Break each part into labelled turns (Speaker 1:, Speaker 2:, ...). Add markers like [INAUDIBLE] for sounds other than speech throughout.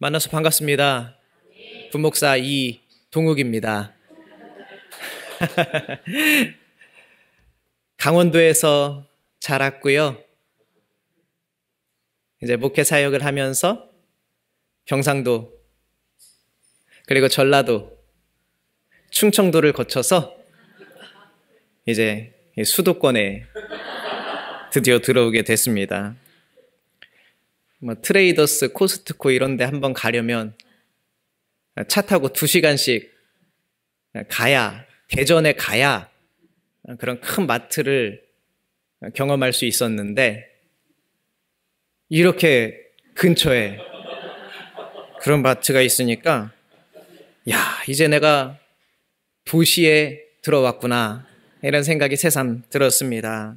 Speaker 1: 만나서 반갑습니다. 부목사 이동욱입니다. [LAUGHS] 강원도에서 자랐고요. 이제 목회 사역을 하면서 경상도 그리고 전라도 충청도를 거쳐서 이제 수도권에 드디어 들어오게 됐습니다. 뭐 트레이더스, 코스트코 이런 데 한번 가려면 차 타고 2시간씩 가야, 대전에 가야 그런 큰 마트를 경험할 수 있었는데 이렇게 근처에 그런 마트가 있으니까 야, 이제 내가 도시에 들어왔구나. 이런 생각이 새삼 들었습니다.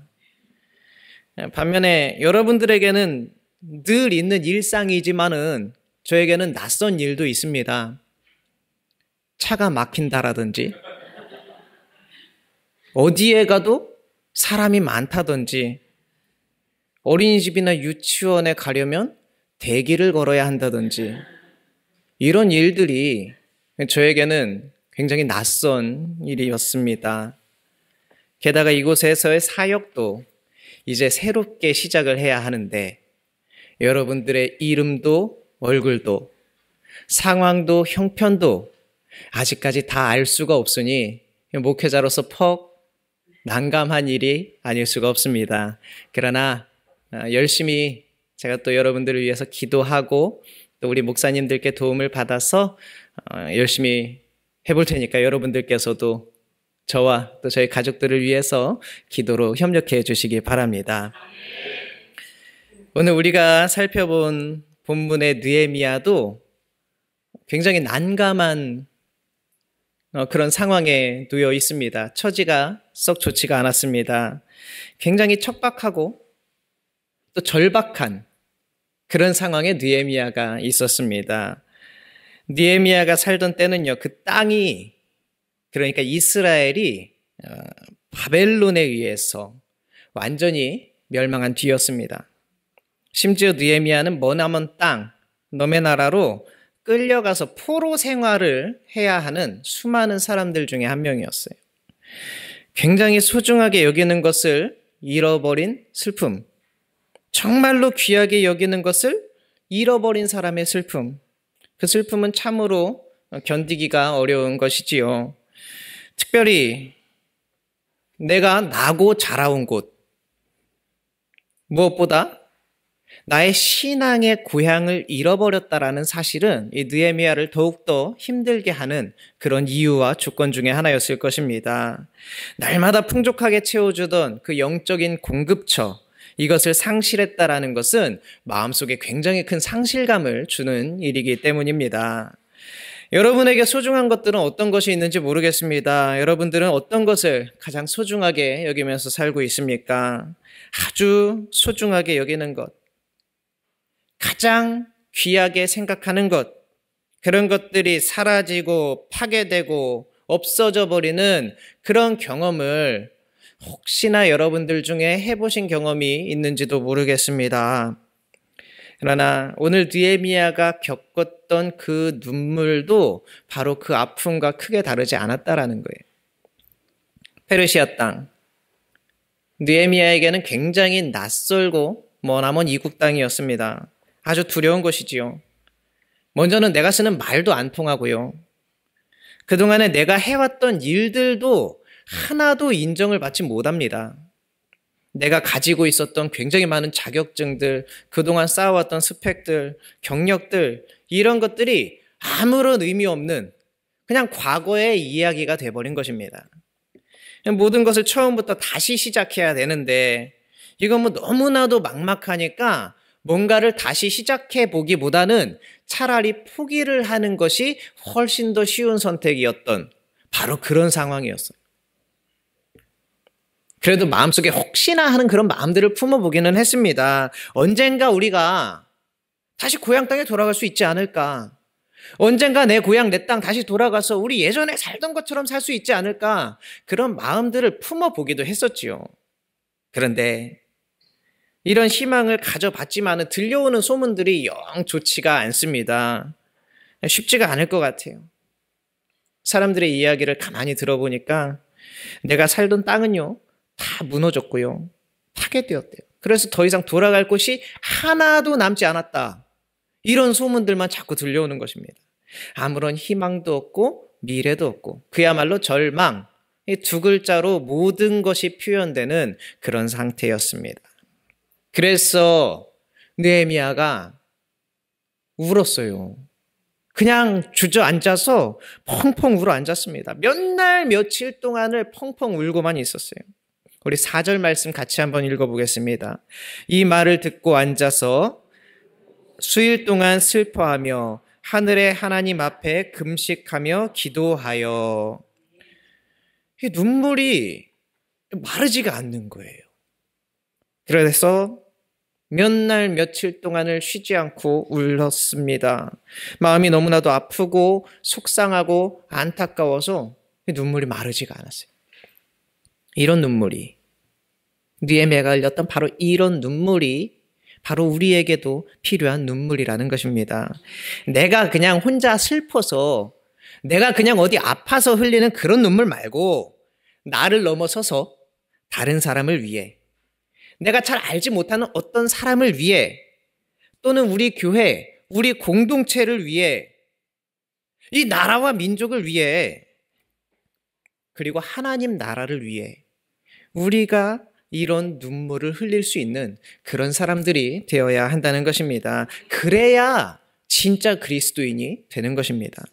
Speaker 1: 반면에 여러분들에게는 늘 있는 일상이지만은 저에게는 낯선 일도 있습니다. 차가 막힌다라든지, 어디에 가도 사람이 많다든지, 어린이집이나 유치원에 가려면 대기를 걸어야 한다든지, 이런 일들이 저에게는 굉장히 낯선 일이었습니다. 게다가 이곳에서의 사역도 이제 새롭게 시작을 해야 하는데, 여러분들의 이름도 얼굴도 상황도 형편도 아직까지 다 알 수가 없으니 목회자로서 퍽 난감한 일이 아닐 수가 없습니다. 그러나 아, 열심히 제가 또 여러분들을 위해서 기도하고 또 우리 목사님들께 도움을 받아서 어, 열심히 해볼 테니까 여러분들께서도 저와 또 저희 가족들을 위해서 기도로 협력해 주시기 바랍니다. 오늘 우리가 살펴본 본문의 느에미아도 굉장히 난감한 어, 그런 상황에 놓여 있습니다. 처지가 썩 좋지가 않았습니다. 굉장히 척박하고 또 절박한 그런 상황에 느에미아가 있었습니다. 느에미아가 살던 때는요, 그 땅이 그러니까 이스라엘이 어, 바벨론에 의해서 완전히 멸망한 뒤였습니다. 심지어 느에미아는 머나먼 땅, 너의 나라로 끌려가서 포로 생활을 해야 하는 수많은 사람들 중에 한 명이었어요. 굉장히 소중하게 여기는 것을 잃어버린 슬픔. 정말로 귀하게 여기는 것을 잃어버린 사람의 슬픔. 그 슬픔은 참으로 견디기가 어려운 것이지요. 특별히 내가 나고 자라온 곳. 무엇보다 나의 신앙의 고향을 잃어버렸다라는 사실은 이느에미아를 더욱더 힘들게 하는 그런 이유와 조건 중의 하나였을 것입니다. 날마다 풍족하게 채워주던 그 영적인 공급처 이것을 상실했다라는 것은 마음속에 굉장히 큰 상실감을 주는 일이기 때문입니다. 여러분에게 소중한 것들은 어떤 것이 있는지 모르겠습니다. 여러분들은 어떤 것을 가장 소중하게 여기면서 살고 있습니까? 아주 소중하게 여기는 것, 가장 귀하게 생각하는 것, 그런 것들이 사라지고 파괴되고 없어져 버리는 그런 경험을 혹시나 여러분들 중에 해보신 경험이 있는지도 모르겠습니다. 그러나 오늘 느에미아가 겪었던 그 눈물도 바로 그 아픔과 크게 다르지 않았다라는 거예요. 페르시아 땅. 느에미아에게는 굉장히 낯설고 머나먼 이국 땅이었습니다. 아주 두려운 것이지요. 먼저는 내가 쓰는 말도 안 통하고요. 그동안에 내가 해왔던 일들도 하나도 인정을 받지 못합니다. 내가 가지고 있었던 굉장히 많은 자격증들, 그동안 쌓아왔던 스펙들, 경력들, 이런 것들이 아무런 의미 없는 그냥 과거의 이야기가 돼버린 것입니다. 모든 것을 처음부터 다시 시작해야 되는데 이건 뭐 너무나도 막막하니까 뭔가를 다시 시작해 보기보다는 차라리 포기를 하는 것이 훨씬 더 쉬운 선택이었던 바로 그런 상황이었어요. 그래도 마음속에 혹시나 하는 그런 마음들을 품어보기는 했습니다. 언젠가 우리가 다시 고향 땅에 돌아갈 수 있지 않을까. 언젠가 내 고향, 내 땅 다시 돌아가서 우리 예전에 살던 것처럼 살 수 있지 않을까. 그런 마음들을 품어보기도 했었지요. 그런데 이런 희망을 가져봤지만 들려오는 소문들이 영 좋지가 않습니다. 쉽지가 않을 것 같아요. 사람들의 이야기를 가만히 들어보니까 내가 살던 땅은요, 다 무너졌고요. 파괴되었대요. 그래서 더 이상 돌아갈 곳이 하나도 남지 않았다. 이런 소문들만 자꾸 들려오는 것입니다. 아무런 희망도 없고 미래도 없고 그야말로 절망 이 두 글자로 모든 것이 표현되는 그런 상태였습니다. 그래서 느헤미야가 울었어요. 그냥 주저앉아서 펑펑 울어 앉았습니다. 몇 날 며칠 동안을 펑펑 울고만 있었어요. 우리 4절 말씀 같이 한번 읽어보겠습니다. 이 말을 듣고 앉아서 수일 동안 슬퍼하며 하늘의 하나님 앞에 금식하며 기도하여 눈물이 마르지가 않는 거예요. 그래서 몇날 며칠 동안을 쉬지 않고 울었습니다. 마음이 너무나도 아프고 속상하고 안타까워서 눈물이 마르지가 않았어요. 이런 눈물이 니에메가 흘렸던 바로 이런 눈물이 바로 우리에게도 필요한 눈물이라는 것입니다. 내가 그냥 혼자 슬퍼서 내가 그냥 어디 아파서 흘리는 그런 눈물 말고 나를 넘어서서 다른 사람을 위해 내가 잘 알지 못하는 어떤 사람을 위해 또는 우리 교회, 우리 공동체를 위해 이 나라와 민족을 위해 그리고 하나님 나라를 위해 우리가 이런 눈물을 흘릴 수 있는 그런 사람들이 되어야 한다는 것입니다. 그래야 진짜 그리스도인이 되는 것입니다.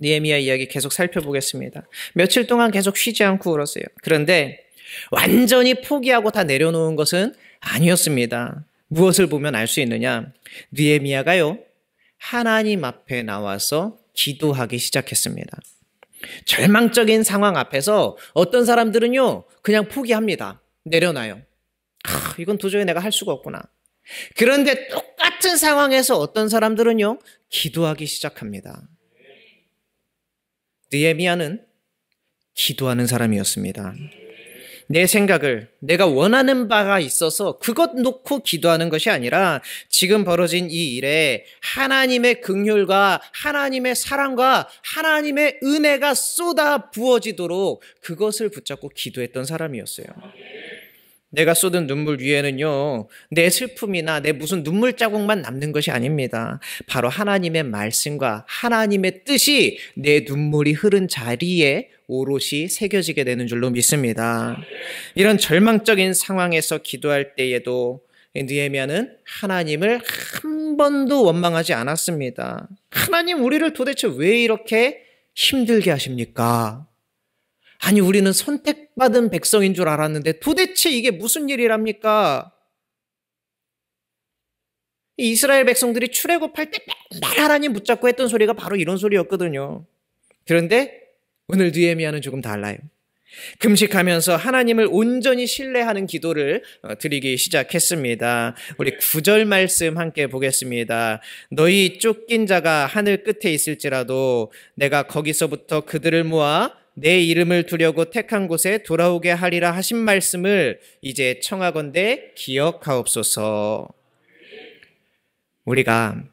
Speaker 1: 니에미아 이야기 계속 살펴보겠습니다. 며칠 동안 계속 쉬지 않고 울었어요. 그런데 완전히 포기하고 다 내려놓은 것은 아니었습니다. 무엇을 보면 알 수 있느냐? 느에미아가요. 하나님 앞에 나와서 기도하기 시작했습니다. 절망적인 상황 앞에서 어떤 사람들은요, 그냥 포기합니다. 내려놔요. 아, 이건 도저히 내가 할 수가 없구나. 그런데 똑같은 상황에서 어떤 사람들은요, 기도하기 시작합니다. 느에미아는 기도하는 사람이었습니다. 내 생각을 내가 원하는 바가 있어서 그것 놓고 기도하는 것이 아니라 지금 벌어진 이 일에 하나님의 긍휼과 하나님의 사랑과 하나님의 은혜가 쏟아 부어지도록 그것을 붙잡고 기도했던 사람이었어요. 내가 쏟은 눈물 위에는요, 내 슬픔이나 내 무슨 눈물 자국만 남는 것이 아닙니다. 바로 하나님의 말씀과 하나님의 뜻이 내 눈물이 흐른 자리에 오롯이 새겨지게 되는 줄로 믿습니다. 이런 절망적인 상황에서 기도할 때에도 느에미야는 하나님을 한 번도 원망하지 않았습니다. 하나님 우리를 도대체 왜 이렇게 힘들게 하십니까? 아니, 우리는 선택받은 백성인 줄 알았는데 도대체 이게 무슨 일이랍니까? 이스라엘 백성들이 출애굽할 때 맨날 하나님 붙잡고 했던 소리가 바로 이런 소리였거든요. 그런데 오늘 느헤미야는 조금 달라요. 금식하면서 하나님을 온전히 신뢰하는 기도를 어, 드리기 시작했습니다. 우리 구절 말씀 함께 보겠습니다. 너희 쫓긴 자가 하늘 끝에 있을지라도 내가 거기서부터 그들을 모아 내 이름을 두려고 택한 곳에 돌아오게 하리라 하신 말씀을 이제 청하건대 기억하옵소서. 우리가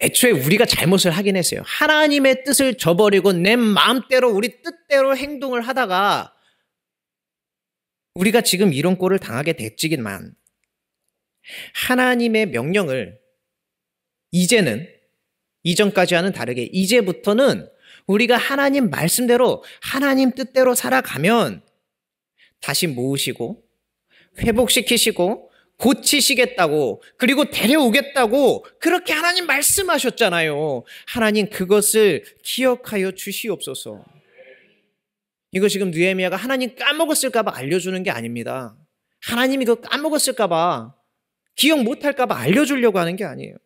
Speaker 1: 애초에 우리가 잘못을 하긴 했어요. 하나님의 뜻을 저버리고 내 마음대로 우리 뜻대로 행동을 하다가 우리가 지금 이런 꼴을 당하게 됐지만 하나님의 명령을 이제는 이전까지와는 다르게 이제부터는 우리가 하나님 말씀대로 하나님 뜻대로 살아가면 다시 모으시고 회복시키시고 고치시겠다고 그리고 데려오겠다고 그렇게 하나님 말씀하셨잖아요. 하나님 그것을 기억하여 주시옵소서. 이거 지금 느헤미야가 하나님 까먹었을까 봐 알려주는 게 아닙니다. 하나님이 그 까먹었을까 봐 기억 못할까 봐 알려주려고 하는 게 아니에요.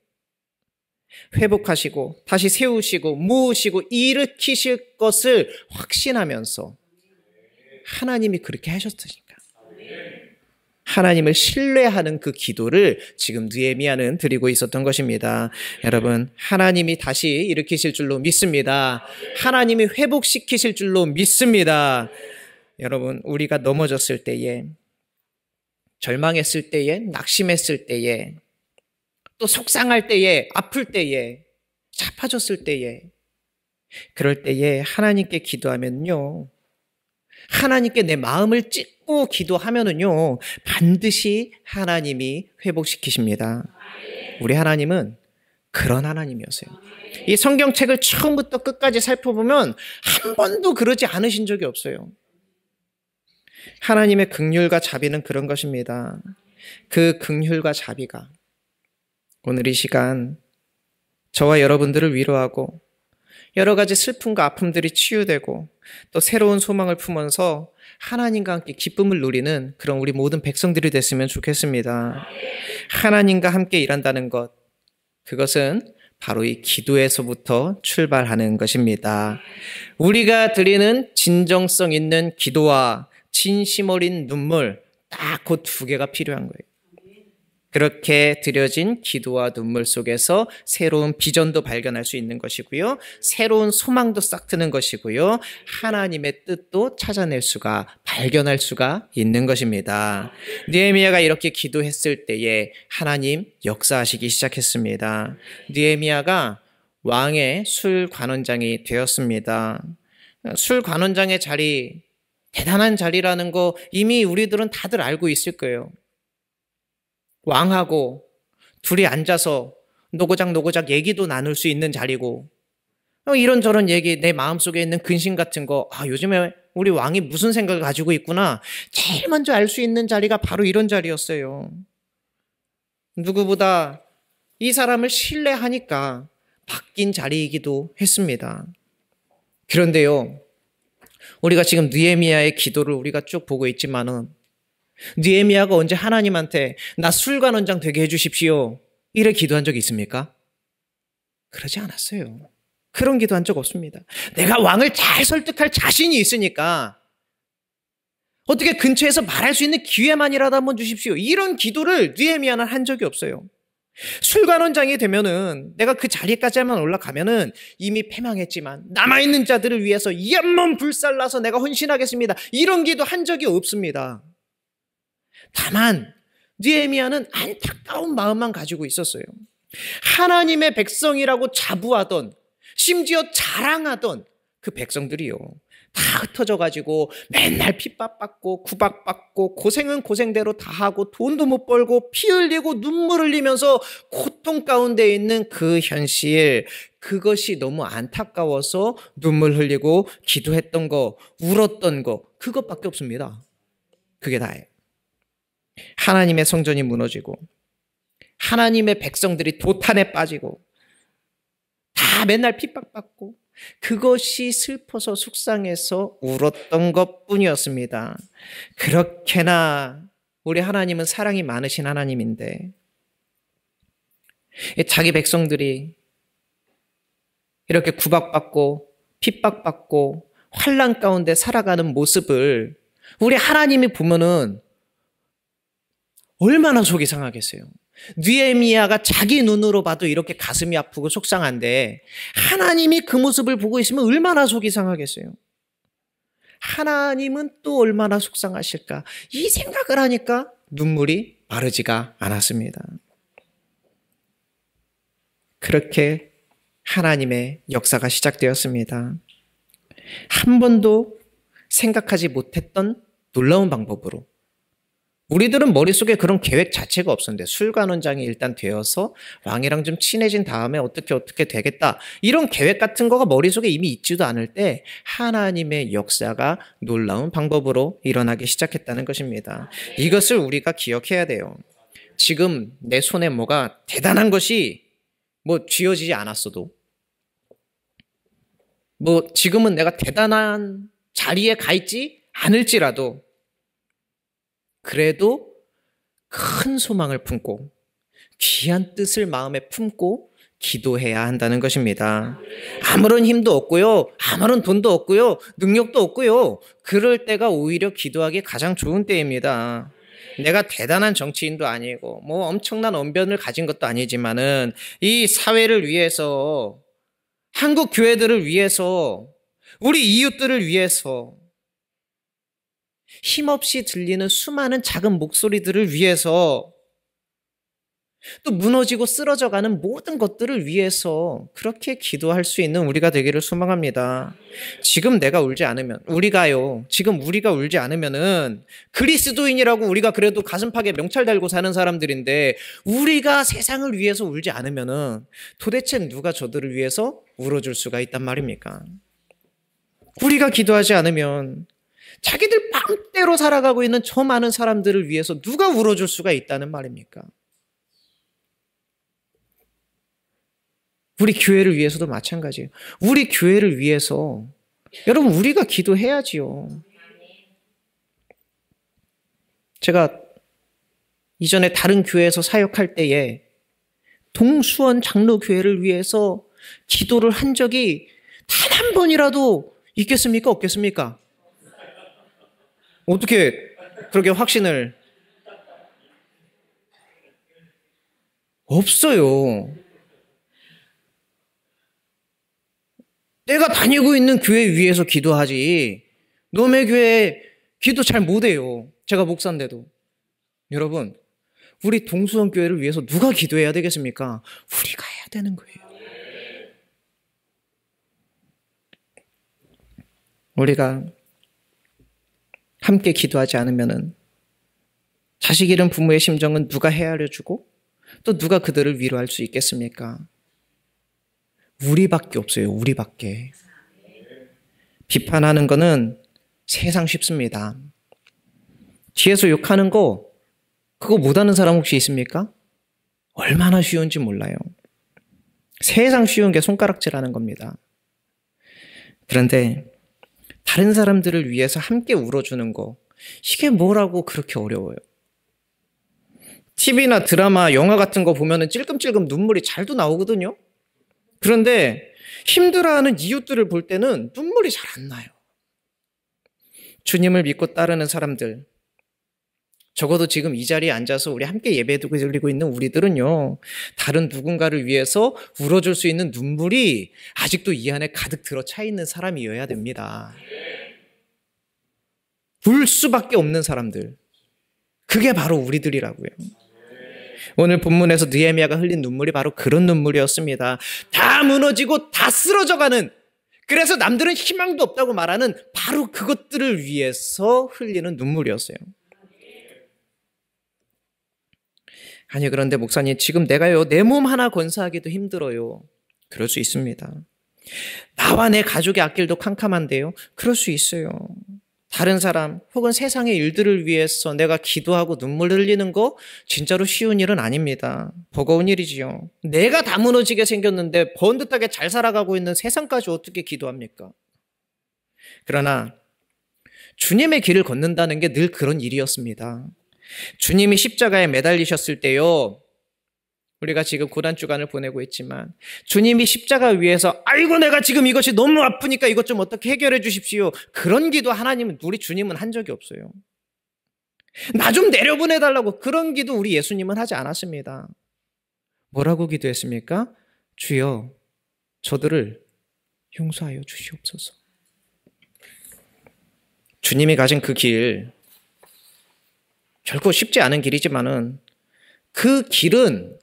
Speaker 1: 회복하시고 다시 세우시고 모으시고 일으키실 것을 확신하면서 하나님이 그렇게 하셨으니까 하나님을 신뢰하는 그 기도를 지금 느에미아는 드리고 있었던 것입니다. 여러분 하나님이 다시 일으키실 줄로 믿습니다. 하나님이 회복시키실 줄로 믿습니다. 여러분 우리가 넘어졌을 때에 절망했을 때에 낙심했을 때에 또 속상할 때에, 아플 때에, 잡아졌을 때에, 그럴 때에 하나님께 기도하면요. 하나님께 내 마음을 찢고 기도하면은요. 반드시 하나님이 회복시키십니다. 우리 하나님은 그런 하나님이었어요. 이 성경책을 처음부터 끝까지 살펴보면 한 번도 그러지 않으신 적이 없어요. 하나님의 극률과 자비는 그런 것입니다. 그 극률과 자비가 오늘 이 시간 저와 여러분들을 위로하고 여러 가지 슬픔과 아픔들이 치유되고 또 새로운 소망을 품어서 하나님과 함께 기쁨을 누리는 그런 우리 모든 백성들이 됐으면 좋겠습니다. 하나님과 함께 일한다는 것, 그것은 바로 이 기도에서부터 출발하는 것입니다. 우리가 드리는 진정성 있는 기도와 진심 어린 눈물, 딱 그 두 개가 필요한 거예요. 그렇게 드려진 기도와 눈물 속에서 새로운 비전도 발견할 수 있는 것이고요. 새로운 소망도 싹 트는 것이고요. 하나님의 뜻도 찾아낼 수가 발견할 수가 있는 것입니다. 니에미야가 이렇게 기도했을 때에 하나님 역사하시기 시작했습니다. 니에미야가 왕의 술 관원장이 되었습니다. 술 관원장의 자리 대단한 자리라는 거 이미 우리들은 다들 알고 있을 거예요. 왕하고 둘이 앉아서 노고작 노고작 얘기도 나눌 수 있는 자리고 어, 이런저런 얘기 내 마음속에 있는 근심 같은 거 아, 요즘에 우리 왕이 무슨 생각을 가지고 있구나 제일 먼저 알 수 있는 자리가 바로 이런 자리였어요. 누구보다 이 사람을 신뢰하니까 바뀐 자리이기도 했습니다. 그런데요. 우리가 지금 느에미아의 기도를 우리가 쭉 보고 있지만은 니에미아가 언제 하나님한테 나 술관원장 되게 해주십시오. 이래 기도한 적이 있습니까? 그러지 않았어요. 그런 기도한 적 없습니다. 내가 왕을 잘 설득할 자신이 있으니까 어떻게 근처에서 말할 수 있는 기회만이라도 한번 주십시오. 이런 기도를 니에미아는 한 적이 없어요. 술관원장이 되면은 내가 그 자리까지만 올라가면은 이미 패망했지만 남아있는 자들을 위해서 이한몸 불살라서 내가 헌신하겠습니다. 이런 기도 한 적이 없습니다. 다만 니에미아는 안타까운 마음만 가지고 있었어요. 하나님의 백성이라고 자부하던 심지어 자랑하던 그 백성들이요. 다 흩어져 가지고 맨날 핍박받고 구박받고 고생은 고생대로 다 하고 돈도 못 벌고 피 흘리고 눈물 흘리면서 고통 가운데 있는 그 현실 그것이 너무 안타까워서 눈물 흘리고 기도했던 거 울었던 거 그것밖에 없습니다. 그게 다예요. 하나님의 성전이 무너지고 하나님의 백성들이 도탄에 빠지고 다 맨날 핍박받고 그것이 슬퍼서 속상해서 울었던 것 뿐이었습니다. 그렇게나 우리 하나님은 사랑이 많으신 하나님인데 자기 백성들이 이렇게 구박받고 핍박받고 환란 가운데 살아가는 모습을 우리 하나님이 보면은 얼마나 속이 상하겠어요. 느에미아가 자기 눈으로 봐도 이렇게 가슴이 아프고 속상한데 하나님이 그 모습을 보고 있으면 얼마나 속이 상하겠어요. 하나님은 또 얼마나 속상하실까? 이 생각을 하니까 눈물이 마르지가 않았습니다. 그렇게 하나님의 역사가 시작되었습니다. 한 번도 생각하지 못했던 놀라운 방법으로 우리들은 머릿속에 그런 계획 자체가 없었는데 술관원장이 일단 되어서 왕이랑 좀 친해진 다음에 어떻게 어떻게 되겠다. 이런 계획 같은 거가 머릿속에 이미 있지도 않을 때 하나님의 역사가 놀라운 방법으로 일어나기 시작했다는 것입니다. 이것을 우리가 기억해야 돼요. 지금 내 손에 뭐가 대단한 것이 뭐 쥐어지지 않았어도 뭐 지금은 내가 대단한 자리에 가 있지 않을지라도 그래도 큰 소망을 품고 귀한 뜻을 마음에 품고 기도해야 한다는 것입니다. 아무런 힘도 없고요. 아무런 돈도 없고요. 능력도 없고요. 그럴 때가 오히려 기도하기 가장 좋은 때입니다. 내가 대단한 정치인도 아니고 뭐 엄청난 언변을 가진 것도 아니지만은 이 사회를 위해서 한국 교회들을 위해서 우리 이웃들을 위해서 힘없이 들리는 수많은 작은 목소리들을 위해서 또 무너지고 쓰러져 가는 모든 것들을 위해서 그렇게 기도할 수 있는 우리가 되기를 소망합니다. 지금 내가 울지 않으면, 우리가요, 지금 우리가 울지 않으면은 그리스도인이라고 우리가 그래도 가슴팍에 명찰 달고 사는 사람들인데 우리가 세상을 위해서 울지 않으면은 도대체 누가 저들을 위해서 울어줄 수가 있단 말입니까? 우리가 기도하지 않으면 자기들 맘대로 살아가고 있는 저 많은 사람들을 위해서 누가 울어줄 수가 있다는 말입니까? 우리 교회를 위해서도 마찬가지예요. 우리 교회를 위해서 여러분 우리가 기도해야지요. 제가 이전에 다른 교회에서 사역할 때에 동수원 장로교회를 위해서 기도를 한 적이 단 한 번이라도 있겠습니까? 없겠습니까? 어떻게 그렇게 확신을 없어요. 내가 다니고 있는 교회 위에서 기도하지. 너네 교회 기도 잘 못해요. 제가 목사인데도. 여러분, 우리 동수원 교회를 위해서 누가 기도해야 되겠습니까? 우리가 해야 되는 거예요. 우리가 함께 기도하지 않으면은 자식 잃은 부모의 심정은 누가 헤아려 주고 또 누가 그들을 위로할 수 있겠습니까? 우리밖에 없어요. 우리밖에. 비판하는 거는 세상 쉽습니다. 뒤에서 욕하는 거 그거 못하는 사람 혹시 있습니까? 얼마나 쉬운지 몰라요. 세상 쉬운 게 손가락질하는 겁니다. 그런데 다른 사람들을 위해서 함께 울어주는 거. 이게 뭐라고 그렇게 어려워요? TV나 드라마, 영화 같은 거 보면은 찔끔찔끔 눈물이 잘도 나오거든요? 그런데 힘들어하는 이웃들을 볼 때는 눈물이 잘 안 나요. 주님을 믿고 따르는 사람들, 적어도 지금 이 자리에 앉아서 우리 함께 예배 드리고 있는 우리들은요, 다른 누군가를 위해서 울어줄 수 있는 눈물이 아직도 이 안에 가득 들어 차 있는 사람이어야 됩니다. 울 수밖에 없는 사람들. 그게 바로 우리들이라고요. 오늘 본문에서 느에미아가 흘린 눈물이 바로 그런 눈물이었습니다. 다 무너지고 다 쓰러져가는 그래서 남들은 희망도 없다고 말하는 바로 그것들을 위해서 흘리는 눈물이었어요. 아니 그런데 목사님 지금 내가요 내 몸 하나 건사하기도 힘들어요. 그럴 수 있습니다. 나와 내 가족의 앞길도 캄캄한데요. 그럴 수 있어요. 다른 사람 혹은 세상의 일들을 위해서 내가 기도하고 눈물 흘리는 거 진짜로 쉬운 일은 아닙니다. 버거운 일이지요. 내가 다 무너지게 생겼는데 번듯하게 잘 살아가고 있는 세상까지 어떻게 기도합니까? 그러나 주님의 길을 걷는다는 게 늘 그런 일이었습니다. 주님이 십자가에 매달리셨을 때요. 우리가 지금 고단 주간을 보내고 있지만 주님이 십자가 위에서 아이고 내가 지금 이것이 너무 아프니까 이것 좀 어떻게 해결해 주십시오. 그런 기도 하나님은 우리 주님은 한 적이 없어요. 나 좀 내려보내 달라고 그런 기도 우리 예수님은 하지 않았습니다. 뭐라고 기도했습니까? 주여 저들을 용서하여 주시옵소서. 주님이 가진 그 길, 결코 쉽지 않은 길이지만은 그 길은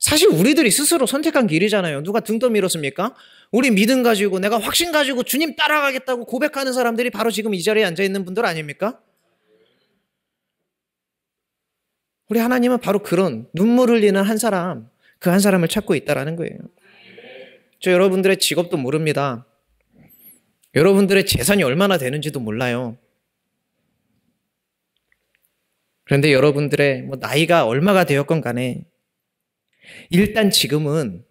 Speaker 1: 사실 우리들이 스스로 선택한 길이잖아요. 누가 등 떠밀었습니까? 우리 믿음 가지고 내가 확신 가지고 주님 따라가겠다고 고백하는 사람들이 바로 지금 이 자리에 앉아 있는 분들 아닙니까? 우리 하나님은 바로 그런 눈물 흘리는 한 사람, 그 한 사람을 찾고 있다라는 거예요. 저 여러분들의 직업도 모릅니다. 여러분들의 재산이 얼마나 되는지도 몰라요. 그런데 여러분들의 뭐 나이가 얼마가 되었건 간에 일단 지금은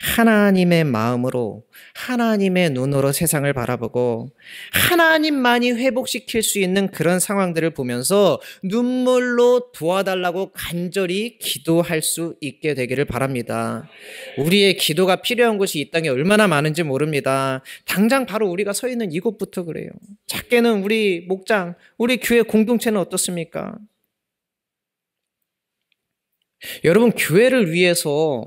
Speaker 1: 하나님의 마음으로 하나님의 눈으로 세상을 바라보고 하나님만이 회복시킬 수 있는 그런 상황들을 보면서 눈물로 도와달라고 간절히 기도할 수 있게 되기를 바랍니다. 우리의 기도가 필요한 곳이 이 땅에 얼마나 많은지 모릅니다. 당장 바로 우리가 서 있는 이곳부터 그래요. 작게는 우리 목장, 우리 교회 공동체는 어떻습니까? 여러분, 교회를 위해서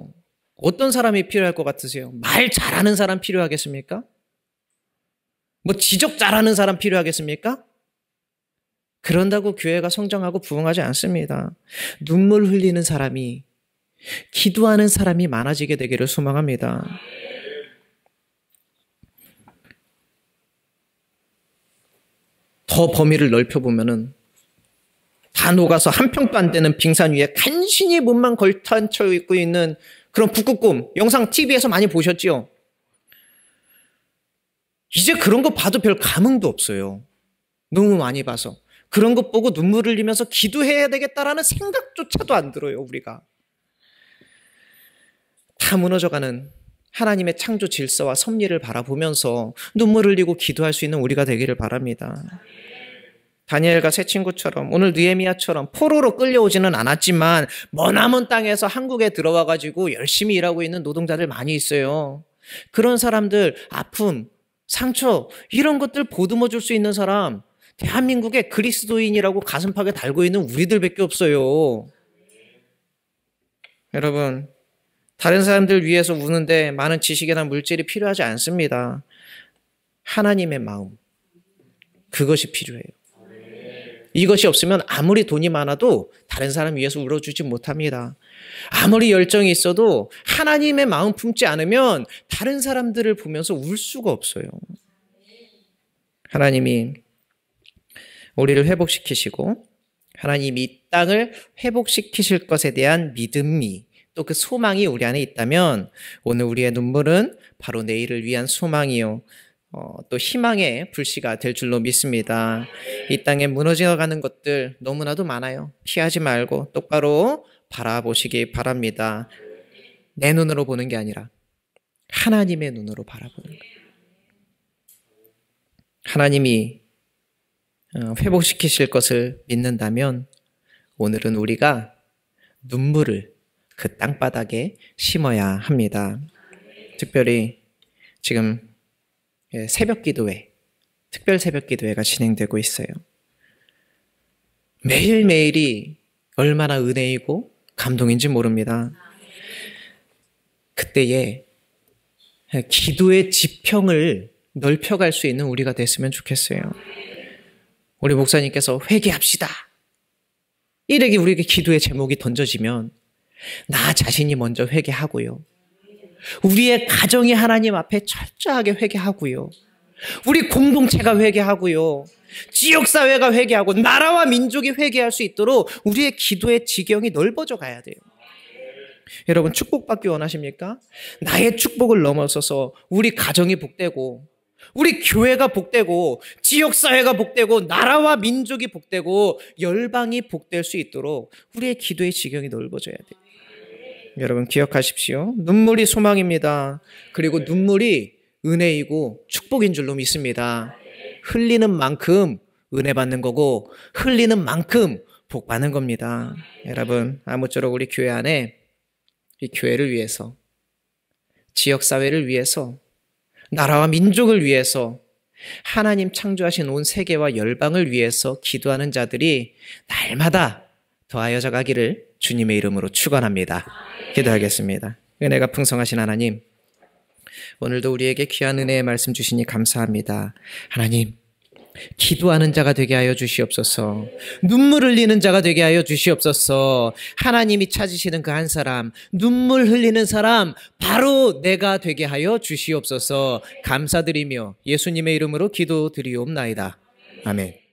Speaker 1: 어떤 사람이 필요할 것 같으세요? 말 잘하는 사람 필요하겠습니까? 뭐 지적 잘하는 사람 필요하겠습니까? 그런다고 교회가 성장하고 부흥하지 않습니다. 눈물 흘리는 사람이, 기도하는 사람이 많아지게 되기를 소망합니다. 더 범위를 넓혀보면은 다 녹아서 한 평도 안 되는 빙산 위에 간신히 몸만 걸터앉혀 있고 있는 그런 북극곰 영상 TV에서 많이 보셨지요? 이제 그런 거 봐도 별 감흥도 없어요. 너무 많이 봐서. 그런 것 보고 눈물 흘리면서 기도해야 되겠다라는 생각조차도 안 들어요, 우리가. 다 무너져가는 하나님의 창조 질서와 섭리를 바라보면서 눈물 흘리고 기도할 수 있는 우리가 되기를 바랍니다. 다니엘과 새 친구처럼 오늘 느헤미아처럼 포로로 끌려오지는 않았지만 머나먼 땅에서 한국에 들어와 가지고 열심히 일하고 있는 노동자들 많이 있어요. 그런 사람들 아픔, 상처 이런 것들 보듬어 줄 수 있는 사람 대한민국의 그리스도인이라고 가슴팍에 달고 있는 우리들밖에 없어요. 여러분 다른 사람들 위해서 우는데 많은 지식이나 물질이 필요하지 않습니다. 하나님의 마음 그것이 필요해요. 이것이 없으면 아무리 돈이 많아도 다른 사람 위해서 울어주지 못합니다. 아무리 열정이 있어도 하나님의 마음 품지 않으면 다른 사람들을 보면서 울 수가 없어요. 하나님이 우리를 회복시키시고 하나님이 이 땅을 회복시키실 것에 대한 믿음이 또 그 소망이 우리 안에 있다면 오늘 우리의 눈물은 바로 내일을 위한 소망이요. 어, 또 희망의 불씨가 될 줄로 믿습니다. 이 땅에 무너져가는 것들 너무나도 많아요. 피하지 말고 똑바로 바라보시기 바랍니다. 내 눈으로 보는 게 아니라 하나님의 눈으로 바라보는 거예요. 하나님이 어, 회복시키실 것을 믿는다면 오늘은 우리가 눈물을 그 땅바닥에 심어야 합니다. 특별히 지금 예, 새벽 기도회, 특별 새벽 기도회가 진행되고 있어요. 매일매일이 얼마나 은혜이고 감동인지 모릅니다. 그때에 기도의 지평을 넓혀갈 수 있는 우리가 됐으면 좋겠어요. 우리 목사님께서 회개합시다. 이렇게 우리에게 기도의 제목이 던져지면 나 자신이 먼저 회개하고요. 우리의 가정이 하나님 앞에 철저하게 회개하고요. 우리 공동체가 회개하고요. 지역사회가 회개하고 나라와 민족이 회개할 수 있도록 우리의 기도의 지경이 넓어져 가야 돼요. 여러분 축복받기 원하십니까? 나의 축복을 넘어서서 우리 가정이 복되고 우리 교회가 복되고 지역사회가 복되고 나라와 민족이 복되고 열방이 복될 수 있도록 우리의 기도의 지경이 넓어져야 돼요. 여러분 기억하십시오. 눈물이 소망입니다. 그리고 네. 눈물이 은혜이고 축복인 줄로 믿습니다. 흘리는 만큼 은혜 받는 거고 흘리는 만큼 복 받는 겁니다. 여러분 아무쪼록 우리 교회 안에 이 교회를 위해서 지역 사회를 위해서 나라와 민족을 위해서 하나님 창조하신 온 세계와 열방을 위해서 기도하는 자들이 날마다 더하여 자가기를 주님의 이름으로 축원합니다. 기도하겠습니다. 은혜가 풍성하신 하나님, 오늘도 우리에게 귀한 은혜의 말씀 주시니 감사합니다. 하나님, 기도하는 자가 되게 하여 주시옵소서. 눈물 흘리는 자가 되게 하여 주시옵소서. 하나님이 찾으시는 그 한 사람, 눈물 흘리는 사람, 바로 내가 되게 하여 주시옵소서. 감사드리며 예수님의 이름으로 기도드리옵나이다. 아멘.